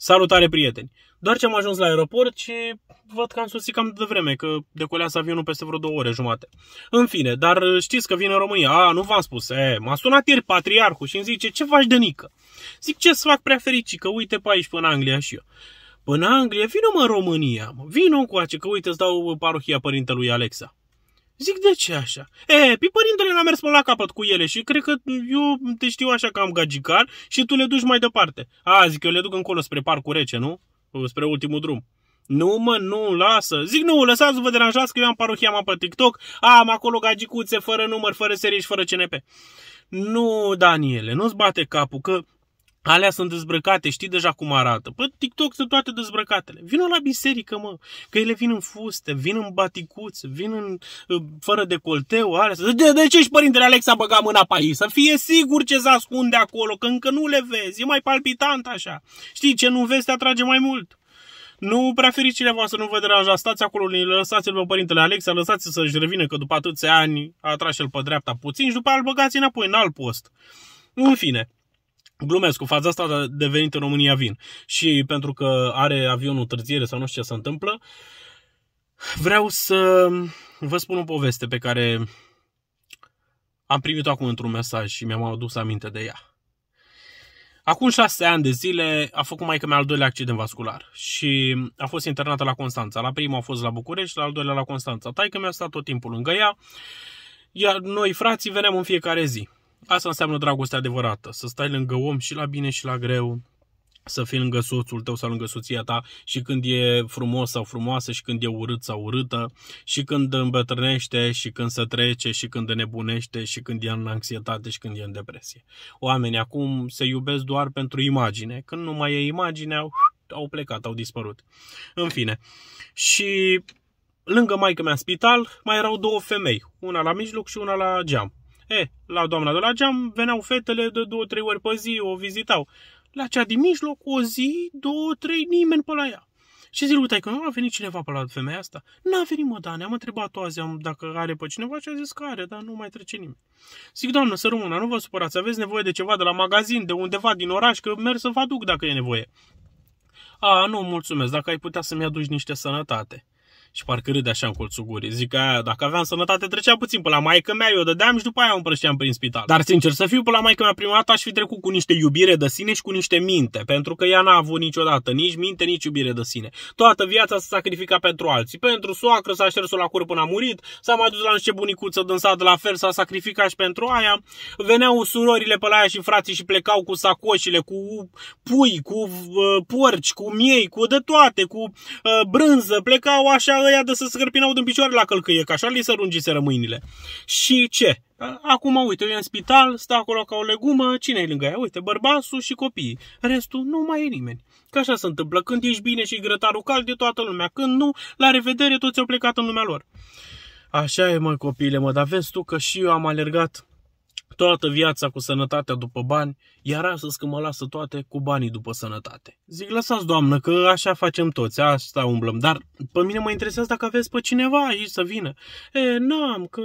Salutare, prieteni! Doar ce am ajuns la aeroport și văd că am susit cam de vreme, că decolează avionul peste vreo două ore jumate. În fine, dar știți că vine în România. A, nu v-am spus. E, m-a sunat ieri patriarhul și îmi zice, ce faci de nică? Zic, ce să fac prea fericit, că uite pe aici până Anglia și eu. Până Anglia, vină mă în România, mă. cu ace că uite îți dau parohia părintelui Alexa. Zic, de ce așa? E, pe părintele n-a mers până la capăt cu ele și cred că eu te știu așa că am gagicar și tu le duci mai departe. A, zic, eu le duc încolo spre parcul rece, nu? Spre ultimul drum. Nu mă, nu, lasă. Zic, nu, lăsați-vă deranjați că eu am parohia mea pe TikTok, am acolo gagicuțe fără număr, fără serii și fără CNP. Nu, Daniele, nu-ți bate capul, că Alea sunt dezbrăcate, știi deja cum arată. Pe păi, TikTok sunt toate dezbrăcatele. Vino la biserică, mă, că ele vin în fuste, vin în baticuțe, vin în, ă, fără decolteu, alea. De, de ce și părintele Alex a băgat mâna pe aici? Să fie sigur ce se ascunde acolo, că încă nu le vezi, e mai palpitant așa. Știi, ce nu vezi te atrage mai mult. Nu prea fericire voastră, nu vă deranja, stați acolo, lăsați-l pe părintele Alexa, lăsați-l să-și revină, că după atâția ani a tras el pe dreapta puțin și după aia îl băgați înapoi în alt post. În fine, Glumesc, cu faza asta a devenit în România vin. Și pentru că are avionul târziere sau nu știu ce se întâmplă, vreau să vă spun o poveste pe care am primit-o acum într-un mesaj și mi-am adus aminte de ea. Acum șase ani de zile a făcut mai mea al doilea accident vascular și a fost internată la Constanța. La primul a fost la București, la al doilea la Constanța. Taică mi-a stat tot timpul lângă ea, iar noi frații veneam în fiecare zi. Asta înseamnă dragoste adevărată, să stai lângă om și la bine și la greu, să fii lângă soțul tău sau lângă soția ta și când e frumos sau frumoasă și când e urât sau urâtă și când îmbătrânește și când se trece și când nebunește și când e în anxietate și când e în depresie. Oamenii acum se iubesc doar pentru imagine. Când nu mai e imagine, au, au plecat, au dispărut. În fine. Și lângă maică mea în spital mai erau două femei, una la mijloc și una la geam. E, eh, la doamna de la geam veneau fetele de două, trei ori pe zi, o vizitau. La cea din mijloc, o zi, două, trei, nimeni pe la ea. Și zic, uite că nu a venit cineva pe la femeia asta. N-a venit, mă, ne am întrebat o azi dacă are pe cineva și a zis că are, dar nu mai trece nimeni. Zic, doamnă, să rămână, nu vă supărați, aveți nevoie de ceva de la magazin, de undeva din oraș, că merg să vă aduc dacă e nevoie. A, nu, mulțumesc, dacă ai putea să-mi aduci niște sănătate. Și parcă râde așa în colțul gurii. Zic că dacă aveam sănătate, trecea puțin pe la maica mea, eu dădeam și după aia o împrășteam prin spital. Dar sincer să fiu, pe la maica mea prima dată aș fi trecut cu niște iubire de sine și cu niște minte, pentru că ea n-a avut niciodată nici minte, nici iubire de sine. Toată viața s-a sacrificat pentru alții. Pentru soacră s-a șters-o la cur până a murit, s-a mai dus la niște bunicuță din sat la fel, s-a sacrificat și pentru aia. Veneau surorile pe la aia și frații și plecau cu sacoșile, cu pui, cu uh, porci, cu miei, cu de toate, cu uh, brânză, plecau așa ăia de să se scârpinau din picioare la călcâie, că așa li se rungise rămâinile. Și ce? Acum, uite, eu e în spital, stă acolo ca o legumă, cine e lângă ea? Uite, bărbatul și copiii. Restul nu mai e nimeni. Că așa se întâmplă. Când ești bine și grătarul cald de toată lumea. Când nu, la revedere, toți au plecat în lumea lor. Așa e, mă, copiile, mă, dar vezi tu că și eu am alergat toată viața cu sănătatea după bani, iar astăzi că mă lasă toate cu banii după sănătate. Zic, lăsați doamnă, că așa facem toți, asta umblăm, dar pe mine mă interesează dacă aveți pe cineva aici să vină. E, n-am, că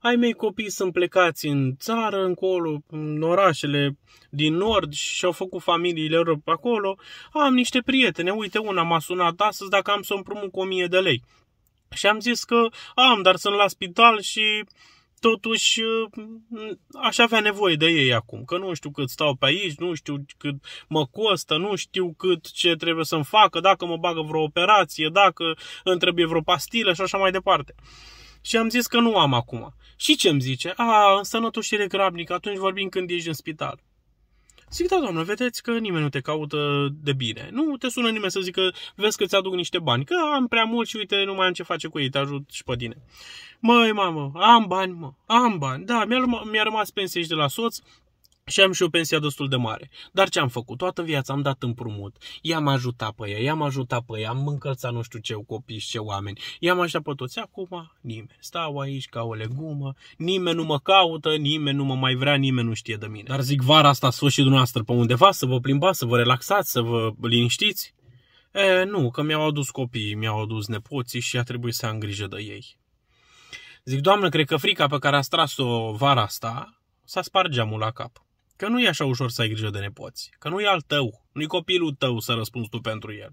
ai mei copii sunt plecați în țară, încolo, în orașele din nord și au făcut familiile lor acolo. Am niște prietene, uite, una m-a sunat astăzi dacă am să împrumut cu 1000 de lei. Și am zis că am, dar sunt la spital și totuși uh, aș avea nevoie de ei acum, că nu știu cât stau pe aici, nu știu cât mă costă, nu știu cât ce trebuie să-mi facă, dacă mă bagă vreo operație, dacă îmi trebuie vreo pastilă și așa mai departe. Și am zis că nu am acum. Și ce îmi zice? A, însănătoșire grabnică, atunci vorbim când ești în spital. Zic, da, doamnă, vedeți că nimeni nu te caută de bine. Nu te sună nimeni să zică, vezi că ți-aduc niște bani, că am prea mult și uite, nu mai am ce face cu ei, te ajut și pe tine. Măi, mamă, am bani, mă, am bani. Da, mi-a, mi-a rămas pensie și de la soț, și am și o pensie destul de mare. Dar ce am făcut? Toată viața am dat împrumut. I-am ajutat pe ea, i-am ajutat pe ea, am încălțat nu știu ce copii și ce oameni. I-am ajutat pe toți. Acum nimeni. Stau aici ca o legumă, nimeni nu mă caută, nimeni nu mă mai vrea, nimeni nu știe de mine. Dar zic, vara asta sus și dumneavoastră pe undeva, să vă plimbați, să vă relaxați, să vă liniștiți. E, nu, că mi-au adus copiii, mi-au adus nepoții și a trebuit să am grijă de ei. Zic, doamnă, cred că frica pe care a tras-o vara asta s-a spart geamul la cap. Că nu e așa ușor să ai grijă de nepoți. Că nu e al tău. Nu e copilul tău să răspunzi tu pentru el.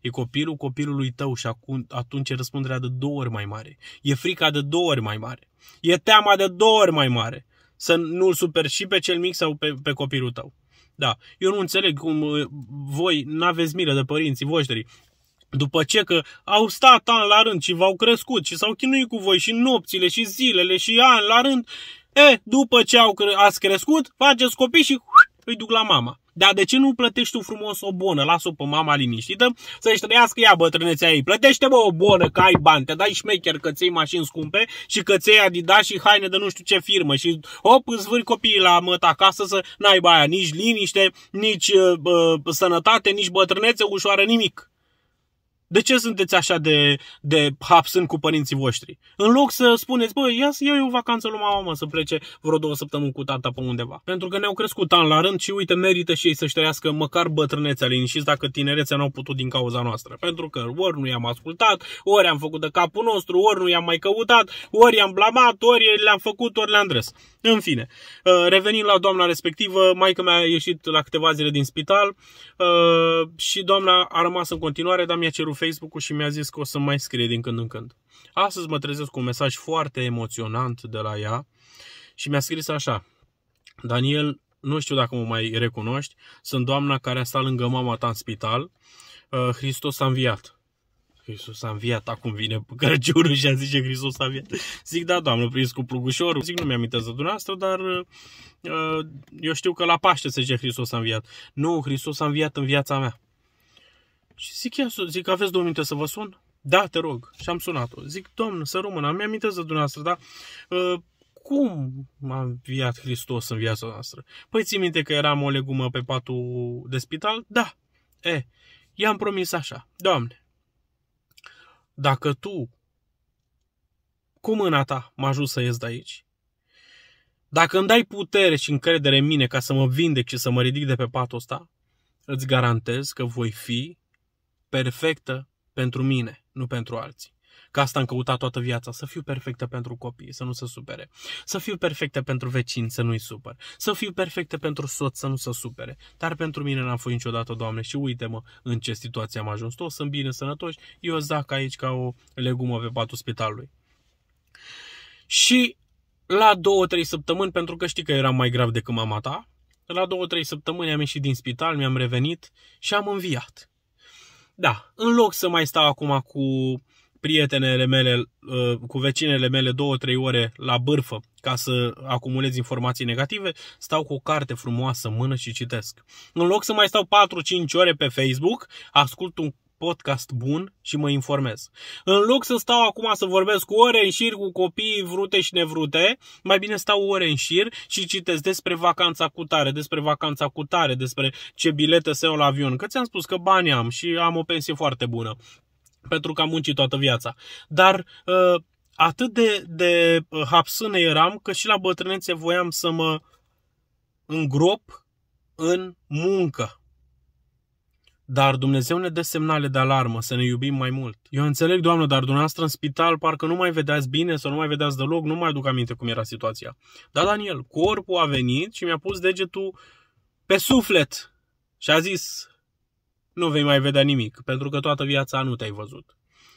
E copilul copilului tău și atunci e răspunderea de două ori mai mare. E frica de două ori mai mare. E teama de două ori mai mare. Să nu-l superi și pe cel mic sau pe, pe copilul tău. Da, eu nu înțeleg cum uh, voi n-aveți milă de părinții voștri. După ce că au stat ani la rând și v-au crescut și s-au chinuit cu voi și nopțile și zilele și ani la rând E, după ce au, ați crescut, faceți copii și îi duc la mama. Dar de ce nu plătești tu frumos o bonă? Las-o pe mama liniștită să-și trăiască ea bătrânețea ei. Plătește-mă o bonă că ai bani, te dai șmecher că ți mașini scumpe și că ți Adidas și haine de nu știu ce firmă și hop, îți vâri copiii la măt acasă să n-ai baia nici liniște, nici uh, sănătate, nici bătrânețe ușoară, nimic. De ce sunteți așa de, de hapsân cu părinții voștri? În loc să spuneți, băi, ia să iau o vacanță lui mama, mă, să plece vreo două săptămâni cu tata pe undeva. Pentru că ne-au crescut an la rând și uite, merită și ei să-și trăiască măcar bătrânețea liniștiți dacă tinerețea n-au putut din cauza noastră. Pentru că ori nu i-am ascultat, ori am făcut de capul nostru, ori nu i-am mai căutat, ori i-am blamat, ori le-am făcut, ori le-am dres. În fine, uh, revenind la doamna respectivă, că mi a ieșit la câteva zile din spital uh, și doamna a rămas în continuare, dar mi-a cerut Facebook-ul și mi-a zis că o să mai scrie din când în când. Astăzi mă trezesc cu un mesaj foarte emoționant de la ea și mi-a scris așa. Daniel, nu știu dacă mă mai recunoști, sunt doamna care a stat lângă mama ta în spital. Uh, Hristos a înviat. Hristos a înviat, acum vine Crăciunul și a zice Hristos a înviat. Zic, da, doamnă, prins cu plugușorul. Zic, nu mi-am de dumneavoastră, dar uh, eu știu că la Paște se zice Hristos a înviat. Nu, Hristos a înviat în viața mea. Și zic, ia, zic, aveți două minute să vă sun? Da, te rog. Și am sunat-o. Zic, domn, să rămână, mi amintesc de dumneavoastră, dar uh, ă, cum a înviat Hristos în viața noastră? Păi ții minte că eram o legumă pe patul de spital? Da. E, i-am promis așa, Doamne, dacă Tu cu mâna Ta mă ajut să ies de aici, dacă îmi dai putere și încredere în mine ca să mă vindec și să mă ridic de pe patul ăsta, îți garantez că voi fi perfectă pentru mine, nu pentru alții. Că asta am căutat toată viața, să fiu perfectă pentru copii, să nu se supere. Să fiu perfectă pentru vecini, să nu-i supăr. Să fiu perfectă pentru soț, să nu se supere. Dar pentru mine n-am fost niciodată, Doamne, și uite-mă în ce situație am ajuns. Toți sunt bine, sănătoși, eu zac aici ca o legumă pe patul spitalului. Și la două, trei săptămâni, pentru că știi că eram mai grav decât mama ta, la două, trei săptămâni am ieșit din spital, mi-am revenit și am înviat da, în loc să mai stau acum cu prietenele mele, uh, cu vecinele mele două, trei ore la bârfă ca să acumulez informații negative, stau cu o carte frumoasă în mână și citesc. În loc să mai stau 4-5 ore pe Facebook, ascult un podcast bun și mă informez. În loc să stau acum să vorbesc cu ore în șir cu copiii vrute și nevrute, mai bine stau ore în șir și citesc despre vacanța cu tare, despre vacanța cu tare, despre ce bilete se iau la avion. Că ți-am spus că bani am și am o pensie foarte bună pentru că am muncit toată viața. Dar uh, atât de, de uh, hapsâne eram că și la bătrânețe voiam să mă îngrop în muncă. Dar Dumnezeu ne dă semnale de alarmă să ne iubim mai mult. Eu înțeleg, Doamnă, dar dumneavoastră în spital parcă nu mai vedeați bine sau nu mai vedeați deloc, nu mai aduc aminte cum era situația. Da, Daniel, corpul a venit și mi-a pus degetul pe suflet și a zis, nu vei mai vedea nimic, pentru că toată viața nu te-ai văzut.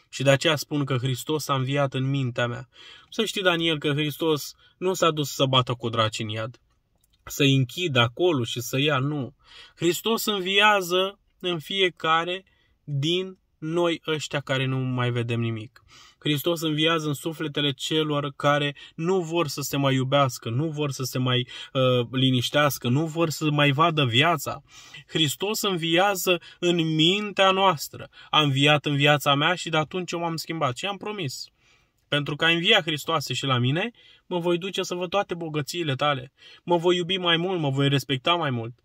Și de aceea spun că Hristos a înviat în mintea mea. Să știi, Daniel, că Hristos nu s-a dus să bată cu draci în iad, să închidă acolo și să ia, nu. Hristos înviază în fiecare din noi ăștia care nu mai vedem nimic. Hristos înviază în sufletele celor care nu vor să se mai iubească, nu vor să se mai uh, liniștească, nu vor să mai vadă viața. Hristos înviază în mintea noastră. A înviat în viața mea și de atunci eu m-am schimbat și am promis. Pentru că a învia Hristoase și la mine, mă voi duce să văd toate bogățiile tale. Mă voi iubi mai mult, mă voi respecta mai mult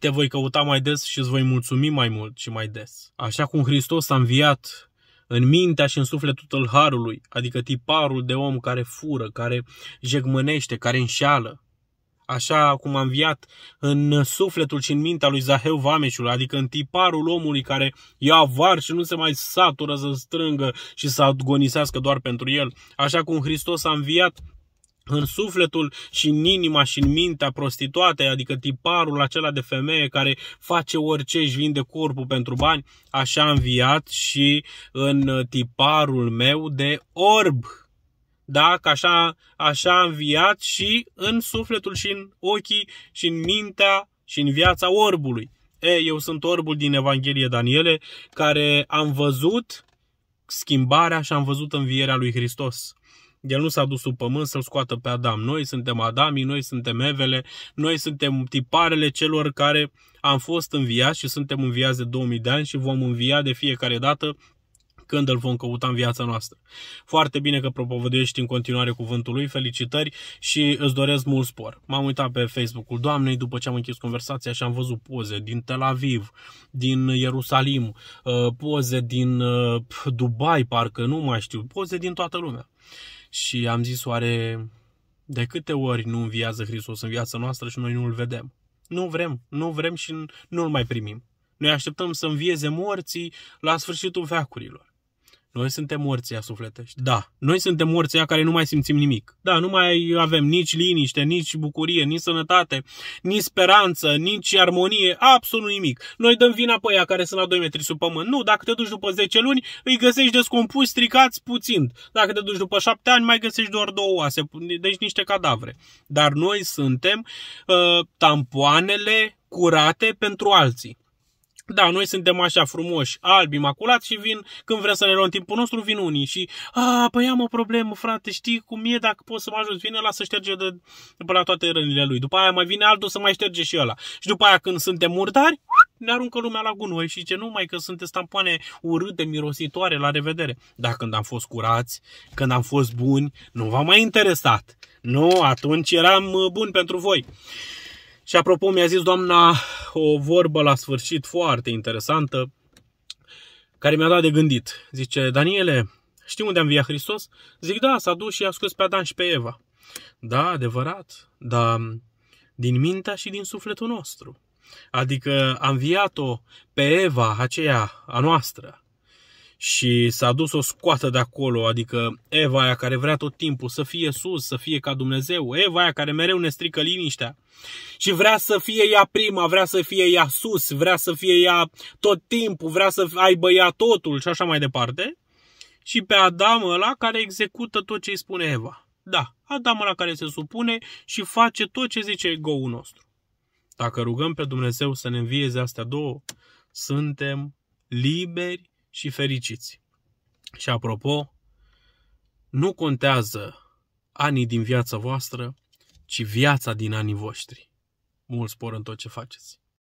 te voi căuta mai des și îți voi mulțumi mai mult și mai des. Așa cum Hristos a înviat în mintea și în sufletul harului, adică tiparul de om care fură, care jegmănește, care înșeală, așa cum a înviat în sufletul și în mintea lui Zaheu Vameșul, adică în tiparul omului care ia avar și nu se mai satură să strângă și să agonisească doar pentru el, așa cum Hristos a înviat în sufletul și în inima și în mintea prostituatei, adică tiparul acela de femeie care face orice, își vinde corpul pentru bani, așa am înviat și în tiparul meu de orb. Da, că așa, așa am înviat și în sufletul și în ochii și în mintea și în viața orbului. E, eu sunt orbul din Evanghelie Daniele, care am văzut schimbarea și am văzut învierea lui Hristos. El nu s-a dus sub pământ să-l scoată pe Adam. Noi suntem Adamii, noi suntem Evele, noi suntem tiparele celor care am fost înviați și suntem înviați de 2000 de ani și vom învia de fiecare dată când îl vom căuta în viața noastră. Foarte bine că propovăduiești în continuare cuvântul lui, felicitări și îți doresc mult spor. M-am uitat pe Facebook-ul doamnei după ce am închis conversația și am văzut poze din Tel Aviv, din Ierusalim, uh, poze din uh, Dubai, parcă nu mai știu, poze din toată lumea. Și am zis, oare de câte ori nu înviază Hristos în viața noastră și noi nu-L vedem? Nu vrem, nu vrem și nu-L mai primim. Noi așteptăm să învieze morții la sfârșitul veacurilor. Noi suntem morția sufletești. Da, noi suntem morția care nu mai simțim nimic. Da, nu mai avem nici liniște, nici bucurie, nici sănătate, nici speranță, nici armonie, absolut nimic. Noi dăm vina pe aia care sunt la 2 metri sub pământ. Nu, dacă te duci după 10 luni, îi găsești descompus, stricați puțin. Dacă te duci după 7 ani, mai găsești doar două oase, deci niște cadavre. Dar noi suntem uh, tampoanele curate pentru alții. Da, noi suntem așa frumoși, albi, maculat și vin, când vrem să ne luăm timpul nostru, vin unii și a, păi am o problemă, frate, știi cum e, dacă poți să mă ajut, vine la să șterge de, de la toate rănile lui. După aia mai vine altul să mai șterge și ăla. Și după aia când suntem murdari, ne aruncă lumea la gunoi și ce numai că sunteți tampoane urâte, mirositoare, la revedere. Dar când am fost curați, când am fost buni, nu v am mai interesat. Nu, atunci eram uh, bun pentru voi. Și apropo, mi-a zis doamna o vorbă la sfârșit foarte interesantă, care mi-a dat de gândit. Zice, Daniele, știi unde am via Hristos? Zic, da, s-a dus și a scos pe Adam și pe Eva. Da, adevărat, dar din mintea și din sufletul nostru. Adică am viat-o pe Eva, aceea a noastră, și s-a dus o scoată de acolo, adică Eva aia care vrea tot timpul să fie sus, să fie ca Dumnezeu, Eva aia care mereu ne strică liniștea și vrea să fie ea prima, vrea să fie ea sus, vrea să fie ea tot timpul, vrea să aibă ea totul și așa mai departe. Și pe Adam ăla care execută tot ce îi spune Eva. Da, Adam ăla care se supune și face tot ce zice ego-ul nostru. Dacă rugăm pe Dumnezeu să ne învieze astea două, suntem liberi și fericiți. Și apropo, nu contează anii din viața voastră, ci viața din anii voștri. Mult spor în tot ce faceți!